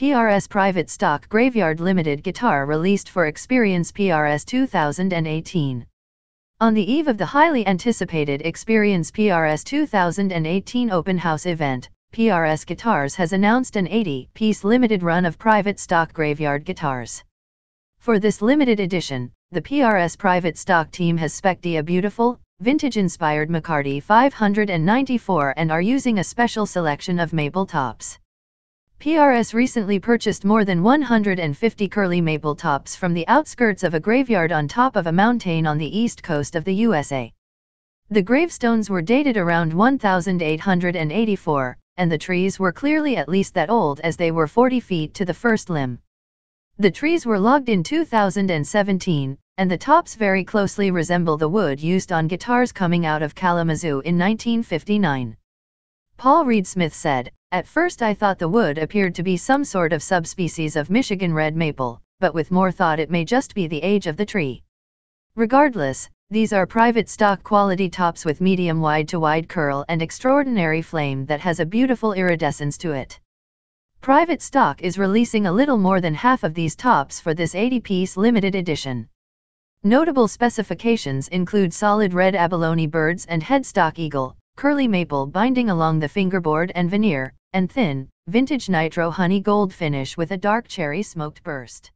PRS Private Stock Graveyard Limited guitar released for Experience PRS 2018. On the eve of the highly anticipated Experience PRS 2018 open house event, PRS Guitars has announced an 80 piece limited run of private stock graveyard guitars. For this limited edition, the PRS private stock team has spec'd a beautiful, vintage inspired McCarty 594 and are using a special selection of maple tops. PRS recently purchased more than 150 curly maple tops from the outskirts of a graveyard on top of a mountain on the east coast of the USA. The gravestones were dated around 1884, and the trees were clearly at least that old as they were 40 feet to the first limb. The trees were logged in 2017, and the tops very closely resemble the wood used on guitars coming out of Kalamazoo in 1959. Paul Reed Smith said, At first I thought the wood appeared to be some sort of subspecies of Michigan red maple, but with more thought it may just be the age of the tree. Regardless, these are private stock quality tops with medium wide to wide curl and extraordinary flame that has a beautiful iridescence to it. Private stock is releasing a little more than half of these tops for this 80-piece limited edition. Notable specifications include solid red abalone birds and headstock eagle, curly maple binding along the fingerboard and veneer, and thin, vintage nitro honey gold finish with a dark cherry smoked burst.